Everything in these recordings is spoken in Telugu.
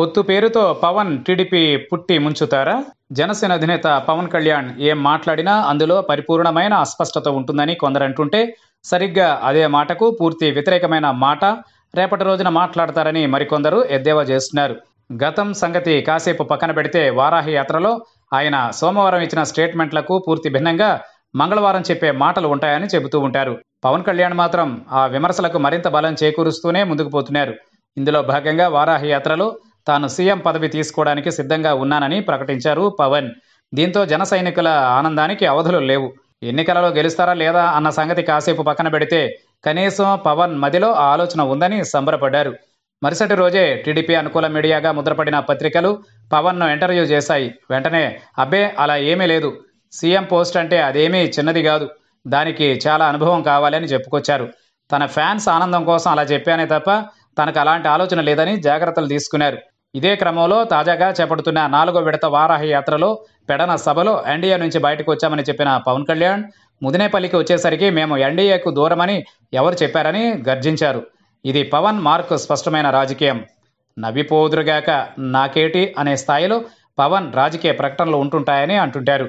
పొత్తు పేరుతో పవన్ టీడీపీ పుట్టి ముంచుతారా జనసేన అధినేత పవన్ కళ్యాణ్ ఏం మాట్లాడినా అందులో పరిపూర్ణమైన అస్పష్టత ఉంటుందని కొందరంటుంటే సరిగ్గా అదే మాటకు పూర్తి వ్యతిరేకమైన మాట రేపటి రోజున మాట్లాడతారని మరికొందరు ఎద్దేవా చేస్తున్నారు గతం సంగతి కాసేపు పక్కన పెడితే వారాహి యాత్రలో ఆయన సోమవారం ఇచ్చిన స్టేట్మెంట్లకు పూర్తి భిన్నంగా మంగళవారం చెప్పే మాటలు ఉంటాయని చెబుతూ ఉంటారు పవన్ కళ్యాణ్ మాత్రం ఆ విమర్శలకు మరింత బలం చేకూరుస్తూనే ముందుకు పోతున్నారు ఇందులో భాగంగా వారాహి యాత్రలో తాను సీఎం పదవి తీసుకోవడానికి సిద్ధంగా ఉన్నానని ప్రకటించారు పవన్ దీంతో జన సైనికుల ఆనందానికి అవధులు లేవు ఎన్నికలలో గెలుస్తారా లేదా అన్న సంగతి కాసేపు పక్కన పెడితే కనీసం పవన్ మదిలో ఆలోచన ఉందని సంబరపడ్డారు మరుసటి రోజే టీడీపీ అనుకూల మీడియాగా ముద్రపడిన పత్రికలు పవన్ను ఇంటర్వ్యూ చేశాయి వెంటనే అబ్బే అలా ఏమీ లేదు సీఎం పోస్ట్ అంటే అదేమీ చిన్నది కాదు దానికి చాలా అనుభవం కావాలని చెప్పుకొచ్చారు తన ఫ్యాన్స్ ఆనందం కోసం అలా చెప్పానే తప్ప తనకు అలాంటి ఆలోచన లేదని జాగ్రత్తలు తీసుకున్నారు ఇదే క్రమంలో తాజాగా చేపడుతున్న నాలుగో విడత వారాహ యాత్రలో పెడన సభలో ఎన్డీఏ నుంచి బయటకు వచ్చామని చెప్పిన పవన్ కళ్యాణ్ ముదినేపల్లికి వచ్చేసరికి మేము ఎన్డీఏకు దూరమని ఎవరు చెప్పారని గర్జించారు ఇది పవన్ మార్క్ స్పష్టమైన రాజకీయం నవ్విపోదురుగాక నాకేటి అనే స్థాయిలో పవన్ రాజకీయ ప్రకటనలు ఉంటుంటాయని అంటుంటారు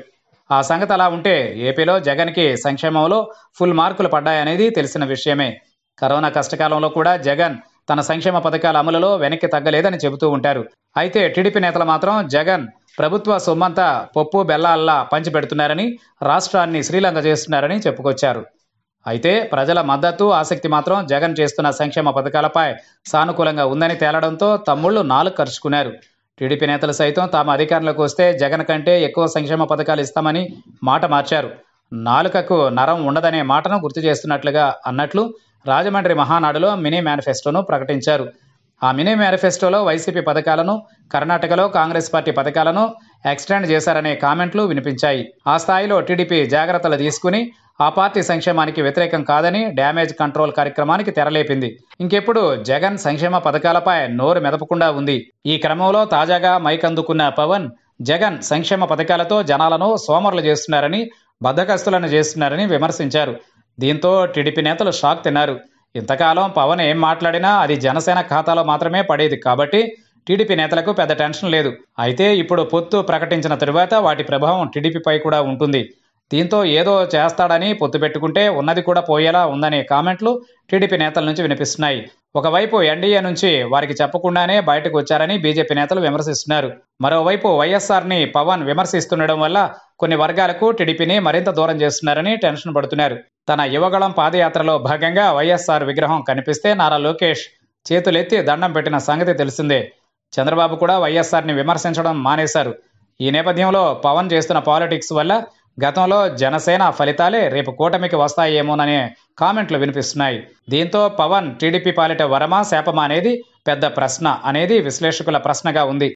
ఆ సంగతి అలా ఉంటే ఏపీలో జగన్కి సంక్షేమంలో ఫుల్ మార్కులు పడ్డాయనేది తెలిసిన విషయమే కరోనా కష్టకాలంలో కూడా జగన్ తన సంక్షేమ పథకాల అమలులో వెనక్కి తగ్గలేదని చెబుతూ ఉంటారు అయితే టీడీపీ నేతలు మాత్రం జగన్ ప్రభుత్వ సొమ్మంతా పప్పు బెల్లాల్లా పంచిపెడుతున్నారని రాష్ట్రాన్ని శ్రీలంక చేస్తున్నారని చెప్పుకొచ్చారు అయితే ప్రజల మద్దతు ఆసక్తి మాత్రం జగన్ చేస్తున్న సంక్షేమ పథకాలపై సానుకూలంగా ఉందని తేలడంతో తమ్ముళ్లు నాలుగు ఖర్చుకున్నారు టీడీపీ నేతలు సైతం తాము అధికారంలోకి వస్తే జగన్ కంటే ఎక్కువ సంక్షేమ పథకాలు ఇస్తామని మాట మార్చారు నాలుకకు నరం ఉండదనే మాటను గుర్తు చేస్తున్నట్లుగా అన్నట్లు రాజమండ్రి మహానాడులో మినీ మేనిఫెస్టోను ప్రకటించారు ఆ మినీ మేనిఫెస్టోలో వైసీపీ పథకాలను కర్ణాటకలో కాంగ్రెస్ పార్టీ పథకాలను ఎక్స్టెండ్ చేశారనే కామెంట్లు వినిపించాయి ఆ స్థాయిలో టీడీపీ జాగ్రత్తలు తీసుకుని ఆ పార్టీ సంక్షేమానికి వ్యతిరేకం కాదని డ్యామేజ్ కంట్రోల్ కార్యక్రమానికి తెరలేపింది ఇంకెప్పుడు జగన్ సంక్షేమ పథకాలపై నోరు మెదపకుండా ఉంది ఈ క్రమంలో తాజాగా మైక్ అందుకున్న పవన్ జగన్ సంక్షేమ పథకాలతో జనాలను సోమరులు చేస్తున్నారని బద్దకస్తులను చేస్తున్నారని విమర్శించారు దీంతో టీడీపీ నేతలు షాక్ తిన్నారు ఇంతకాలం పవన్ ఏం మాట్లాడినా అది జనసేన ఖాతాలో మాత్రమే పడేది కాబట్టి టీడీపీ నేతలకు పెద్ద టెన్షన్ లేదు అయితే ఇప్పుడు పొత్తు ప్రకటించిన తరువాత వాటి ప్రభావం టీడీపీపై కూడా ఉంటుంది దీంతో ఏదో చేస్తాడని పొత్తు పెట్టుకుంటే ఉన్నది కూడా పోయేలా ఉందనే కామెంట్లు టీడీపీ నేతల నుంచి వినిపిస్తున్నాయి ఒకవైపు ఎన్డీఏ నుంచి వారికి చెప్పకుండానే బయటకు వచ్చారని బీజేపీ నేతలు విమర్శిస్తున్నారు మరోవైపు వైఎస్ఆర్ని పవన్ విమర్శిస్తుండడం వల్ల కొన్ని వర్గాలకు టీడీపీని మరింత దూరం చేస్తున్నారని టెన్షన్ పడుతున్నారు తన యువగళం పాదయాత్రలో భాగంగా వైఎస్ఆర్ విగ్రహం కనిపిస్తే నారా లోకేష్ చేతులెత్తి దండం పెట్టిన సంగతి తెలిసిందే చంద్రబాబు కూడా వైఎస్ఆర్ని విమర్శించడం మానేశారు ఈ నేపథ్యంలో పవన్ చేస్తున్న పాలిటిక్స్ వల్ల గతంలో జనసేన ఫలితాలే రేపు కూటమికి వస్తాయేమోననే కామెంట్లు వినిపిస్తున్నాయి దీంతో పవన్ టీడీపీ పాలిట వరమా శాపమా అనేది పెద్ద ప్రశ్న అనేది విశ్లేషకుల ప్రశ్నగా ఉంది